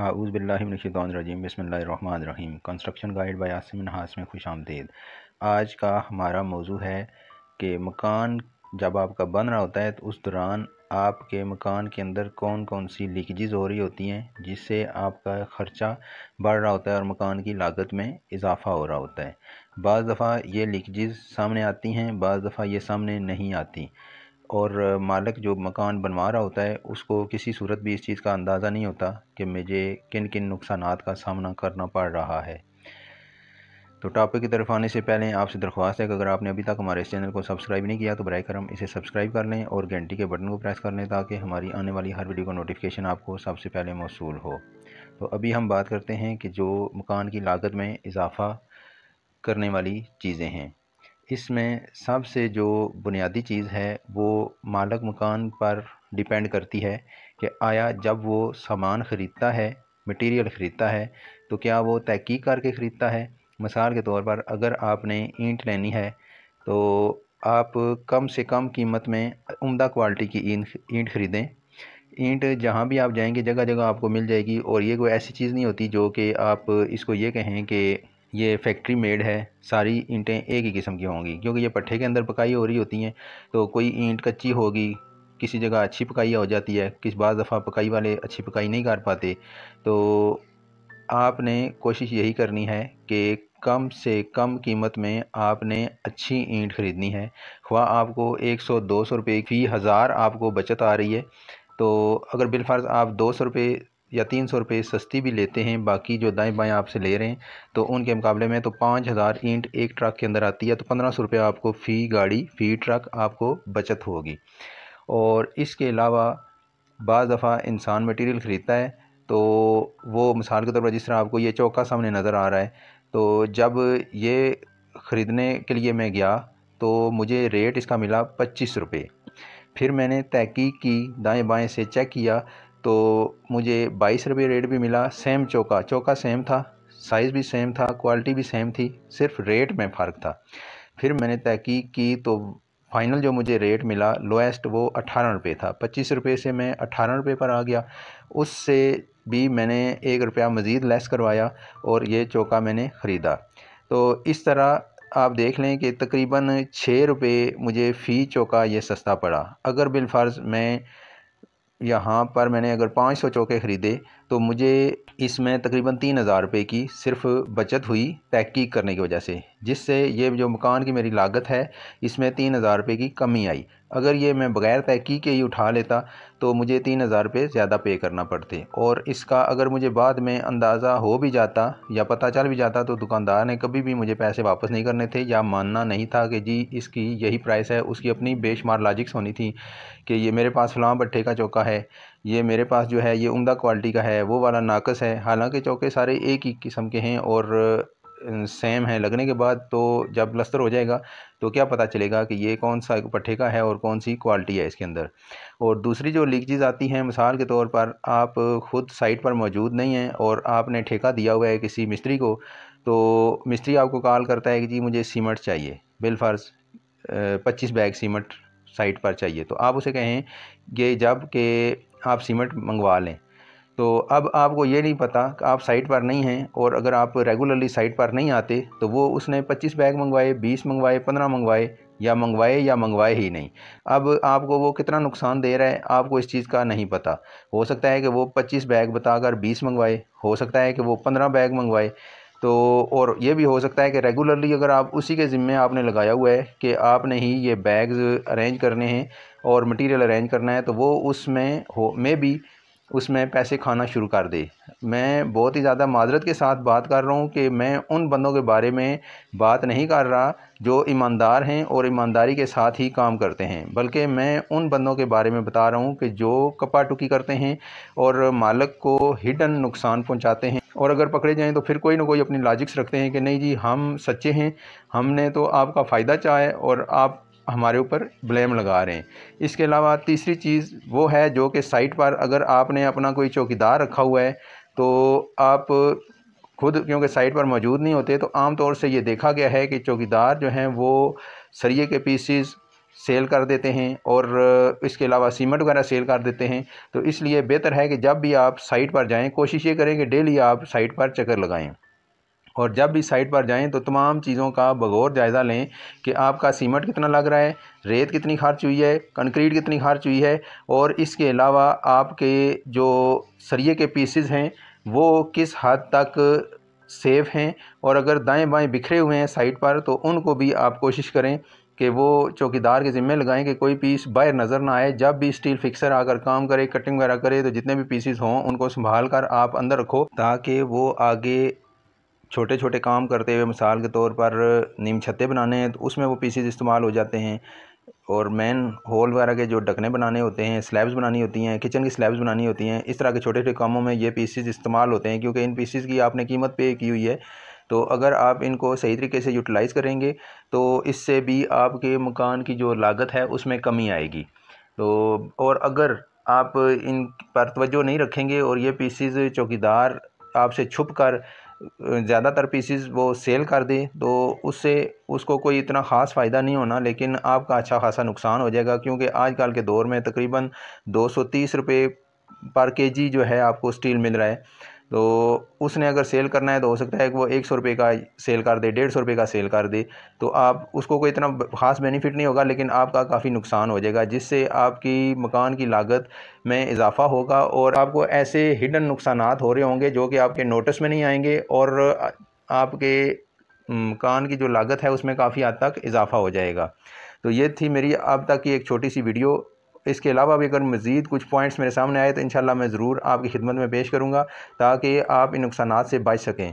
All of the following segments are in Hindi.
बिल्लाजीम बसमीम कंस्ट्रक्शन गाइड बाई आसम नहास में खुश आमदेद आज का हमारा मौजू है कि मकान जब आपका बन रहा होता है तो उस दौरान आपके मकान के अंदर कौन कौन सी लीकेजेस हो रही होती हैं जिससे आपका ख़र्चा बढ़ रहा होता है और मकान की लागत में इजाफा हो रहा होता है बज़ दफ़ा ये लीकेजेस सामने आती हैं बज़ दफ़ा ये सामने नहीं आती और मालिक जो मकान बनवा रहा होता है उसको किसी सूरत भी इस चीज़ का अंदाज़ा नहीं होता कि मुझे किन किन नुकसान का सामना करना पड़ रहा है तो टॉपिक की तरफ आने से पहले आपसे दरख्वास्त है कि अगर आपने अभी तक हमारे इस चैनल को सब्सक्राइब नहीं किया तो बर करम इसे सब्सक्राइब कर लें और घंटी के बटन को प्रेस कर लें ताकि हमारी आने वाली हर वीडियो का नोटिफिकेशन आपको सबसे पहले मौसू हो तो अभी हम बात करते हैं कि जो मकान की लागत में इजाफ़ा करने वाली चीज़ें हैं इसमें सबसे जो बुनियादी चीज़ है वो मालक मकान पर डिपेंड करती है कि आया जब वो सामान ख़रीदता है मटेरियल ख़रीदता है तो क्या वो तहकीक करके ख़रीदता है मिसाल के तौर पर अगर आपने ईंट लेनी है तो आप कम से कम कीमत में उम्दा क्वालिटी की ईंट ख़रीदें ईंट जहाँ भी आप जाएंगे जगह जगह आपको मिल जाएगी और ये कोई ऐसी चीज़ नहीं होती जो कि आप इसको ये कहें कि ये फैक्ट्री मेड है सारी ईंटें एक ही किस्म की होंगी क्योंकि ये पट्ठे के अंदर पकाई हो रही होती हैं तो कोई ईंट कच्ची होगी किसी जगह अच्छी पकाई हो जाती है किस बार दफ़ा पकाई वाले अच्छी पकाई नहीं कर पाते तो आपने कोशिश यही करनी है कि कम से कम कीमत में आपने अच्छी ईंट ख़रीदनी है ख्वा आपको 100 सौ रुपये फी हज़ार आपको बचत आ रही है तो अगर बिलफर्ज़ आप दो सौ रुपये या तीन सौ रुपये सस्ती भी लेते हैं बाकी जो दाएँ बाएँ आपसे ले रहे हैं तो उनके मुकाबले में तो पाँच हज़ार ईंट एक ट्रक के अंदर आती है तो पंद्रह सौ रुपये आपको फ़ी गाड़ी फ़ी ट्रक आपको बचत होगी और इसके अलावा बज़ दफ़ा इंसान मटेरियल ख़रीदता है तो वो मिसाल के तौर पर जिस तरह आपको ये चौका सामने नज़र आ रहा है तो जब ये ख़रीदने के लिए मैं गया तो मुझे रेट इसका मिला पच्चीस रुपये फिर मैंने तहकीक की दाएं बाएं से चेक किया तो मुझे बाईस रुपये रेट भी मिला सेम चौका चौका सेम था साइज़ भी सेम था क्वालिटी भी सेम थी सिर्फ रेट में फ़र्क था फिर मैंने तहकीक की तो फाइनल जो मुझे रेट मिला लोएस्ट वो अठारह रुपये था पच्चीस रुपये से मैं अठारह रुपये पर आ गया उससे भी मैंने एक रुपया मज़ीद लेस करवाया और ये चौका मैंने ख़रीदा तो इस तरह आप देख लें कि तकरीबन छः रुपये मुझे फ़ी चौका ये सस्ता पड़ा अगर बिलफर्ज़ मैं यहाँ पर मैंने अगर पाँच सौ चौके ख़रीदे तो मुझे इसमें तकरीबन तीन हज़ार रुपये की सिर्फ बचत हुई तहकीक करने की वजह से जिससे ये जो मकान की मेरी लागत है इसमें तीन हज़ार रुपये की कमी आई अगर ये मैं बग़ैर तहकीक के ही उठा लेता तो मुझे तीन हज़ार रुपये ज़्यादा पे करना पड़ते और इसका अगर मुझे बाद में अंदाज़ा हो भी जाता या पता चल भी जाता तो दुकानदार ने कभी भी मुझे पैसे वापस नहीं करने थे या मानना नहीं था कि जी इसकी यही प्राइस है उसकी अपनी बेशुमार लॉजिक्स होनी थी कि ये मेरे पास फलाम भट्ठे का चौका है ये मेरे पास जो है ये उमदा क्वालिटी का है वो वाला नाकस है हालांकि चौके सारे एक ही किस्म के हैं और सेम है लगने के बाद तो जब लस्तर हो जाएगा तो क्या पता चलेगा कि ये कौन सा पट्ठे का है और कौन सी क्वालिटी है इसके अंदर और दूसरी जो लीकेजेस आती हैं मिसाल के तौर पर आप ख़ुद साइट पर मौजूद नहीं हैं और आपने ठेका दिया हुआ है किसी मिस्त्री को तो मिस्त्री आपको कॉल करता है कि जी मुझे सीमेंट चाहिए बिलफर्ज पच्चीस बैग सीमेंट साइट पर चाहिए तो आप उसे कहें कि जब के आप सीमेंट मंगवा लें तो अब आपको ये नहीं पता कि आप साइट पर नहीं हैं और अगर आप रेगुलरली साइट पर नहीं आते तो वो उसने 25 बैग मंगवाए 20 मंगवाए 15 मंगवाए या मंगवाए या मंगवाए ही नहीं अब आपको वो कितना नुकसान दे रहा है आपको इस चीज़ का नहीं पता हो सकता है कि वो 25 बैग बताकर 20 मंगवाए हो सकता है कि वो 15 बैग मंगवाए तो और ये भी हो सकता है कि रेगुलरली अगर आप उसी के ज़िम्मे आपने लगाया हुआ है कि आपने ही ये बैग्स अरेंज करने हैं और मटेरियल अरेंज करना है तो वो उसमें हो मे भी उसमें पैसे खाना शुरू कर दे मैं बहुत ही ज़्यादा माजरत के साथ बात कर रहा हूँ कि मैं उन बंदों के बारे में बात नहीं कर रहा जो ईमानदार हैं और ईमानदारी के साथ ही काम करते हैं बल्कि मैं उन बंदों के बारे में बता रहा हूँ कि जो कपाटुकी करते हैं और मालक को हिडन नुकसान पहुँचाते हैं और अगर पकड़े जाएँ तो फिर कोई ना कोई अपनी लॉजिक्स रखते हैं कि नहीं जी हम सच्चे हैं हमने तो आपका फ़ायदा चाहे और आप हमारे ऊपर ब्लेम लगा रहे हैं इसके अलावा तीसरी चीज़ वो है जो कि साइट पर अगर आपने अपना कोई चौकीदार रखा हुआ है तो आप खुद क्योंकि साइट पर मौजूद नहीं होते तो आम तौर से ये देखा गया है कि चौकीदार जो हैं वो सरिये के पीसीस सेल कर देते हैं और इसके अलावा सीमेंट वगैरह सेल कर देते हैं तो इसलिए बेहतर है कि जब भी आप साइट पर जाएं कोशिश ये करें कि डेली आप साइट पर चक्कर लगाएं और जब भी साइट पर जाएं तो तमाम चीज़ों का बगौर जायज़ा लें कि आपका सीमेंट कितना लग रहा है रेत कितनी खर्च हुई है कंक्रीट कितनी खर्च हुई है और इसके अलावा आपके जो सरिये के पीसेज हैं वो किस हद तक सेफ़ हैं और अगर दाएं बाएं बिखरे हुए हैं साइट पर तो उनको भी आप कोशिश करें कि वो चौकीदार के ज़िम्मे लगाएं कि कोई पीस बाहर नज़र ना आए जब भी स्टील फिक्सर आकर काम करे कटिंग वगैरह करे तो जितने भी पीसीस हों उनको संभाल कर आप अंदर रखो ताकि वो आगे छोटे छोटे काम करते हुए मिसाल के तौर पर नीम छत्ते बनाने हैं तो उसमें वो पीसीज इस्तेमाल हो जाते हैं और मेन हॉल वगैरह के जो ढकने बनाने होते हैं स्लैब्स बनानी होती हैं किचन की स्लैब्स बनानी होती हैं इस तरह के छोटे छोटे कामों में ये पीसीज इस्तेमाल होते हैं क्योंकि इन पीसीज की आपने कीमत पे की हुई है तो अगर आप इनको सही तरीके से यूटिलाइज़ करेंगे तो इससे भी आपके मकान की जो लागत है उसमें कमी आएगी तो और अगर आप इन पर तवज्जो नहीं रखेंगे और ये पीसीज चौकीदार आपसे छुप कर ज़्यादातर पीसीज वो सेल कर दे तो उससे उसको कोई इतना ख़ास फ़ायदा नहीं होना लेकिन आपका अच्छा खासा नुकसान हो जाएगा क्योंकि आजकल के दौर में तकरीबन 230 रुपए पर केजी जो है आपको स्टील मिल रहा है तो उसने अगर सेल करना है तो हो सकता है कि वो एक सौ रुपये का सेल कर दे डेढ़ सौ रुपये का सेल कर दे तो आप उसको कोई इतना ख़ास बेनिफिट नहीं होगा लेकिन आपका काफ़ी नुकसान हो जाएगा जिससे आपकी मकान की लागत में इजाफा होगा और आपको ऐसे हिडन नुकसान हो रहे होंगे जो कि आपके नोटिस में नहीं आएंगे और आपके मकान की जो लागत है उसमें काफ़ी हद तक इजाफा हो जाएगा तो ये थी मेरी अब तक की एक छोटी सी वीडियो इसके अलावा भी अगर मज़ीद कुछ पॉइंट्स मेरे सामने आए तो इन मैं ज़रूर आपकी खिदमत में पेश करूँगा ताकि आप इन नुकसान से बच सकें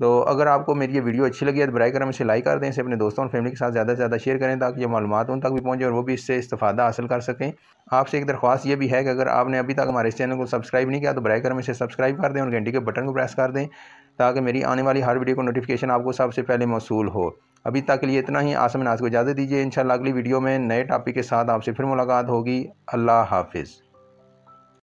तो अगर आपको मेरी ये वीडियो अच्छी लगी है तो बर करम इसे लाइक कर दें इसे अपने दोस्तों और फैमिली के साथ ज़्यादा से ज़्यादा शेयर करें ताकि ये मालूम उन तक भी पहुँचे और वो भी इससे इस्तादा हासिल कर सकें आपसे एक दरख्वास्त ये भी है कि अगर आपने अभी तक हमारे इस चैनल को सब्सक्राइब नहीं किया तो बर करम इसे सब्सक्राइब कर दें और घंटी के बटन को प्रेस कर दें ताकि मेरी आने वाली हर वीडियो को नोटिफिकेशन आपको सबसे पहले मौसू हो अभी तक के लिए इतना ही आसमिन आज को इजाज़त दीजिए इन अगली वीडियो में नए टॉपिक के साथ आपसे फिर मुलाकात होगी अल्लाह हाफिज़